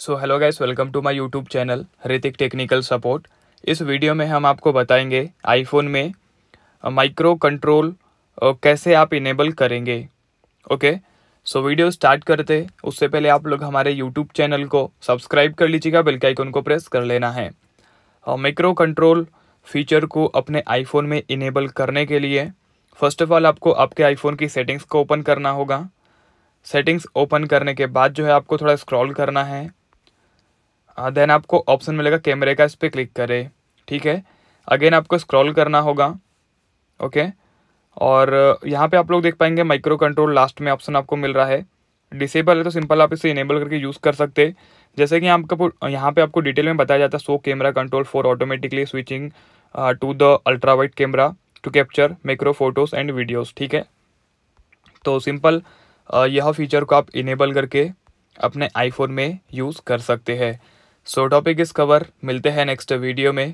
so hello guys welcome to my YouTube channel Hrithik technical support इस video में हम आपको बताएंगे आईफोन में माइक्रो कंट्रोल कैसे आप इनेबल करेंगे ओके सो वीडियो स्टार्ट करते उससे पहले आप लोग हमारे यूट्यूब चैनल को सब्सक्राइब कर लीजिएगा बेल के आइकन को प्रेस कर लेना है माइक्रो कंट्रोल फीचर को अपने आईफोन में इनेबल करने के लिए फर्स्ट ऑफ ऑल आपको आपके आईफोन की सेटिंग्स को ओपन करना होगा सेटिंग्स ओपन करने के बाद जो है आपको थोड़ा स्क्रॉल करना है देन uh, आपको ऑप्शन मिलेगा कैमरे का इस पर क्लिक करें ठीक है अगेन आपको स्क्रॉल करना होगा ओके और uh, यहाँ पे आप लोग देख पाएंगे माइक्रो कंट्रोल लास्ट में ऑप्शन आपको मिल रहा है डिसेबल है तो सिंपल आप इसे इनेबल करके यूज़ कर सकते हैं जैसे कि आपका यहाँ पे आपको डिटेल में बताया जाता है so camera control for automatically switching to the ultra wide camera to capture micro photos and videos ठीक है तो सिंपल uh, यह फीचर को आप इनेबल करके अपने आईफोन में यूज़ कर सकते हैं सो टॉपिक इस कवर मिलते हैं नेक्स्ट वीडियो में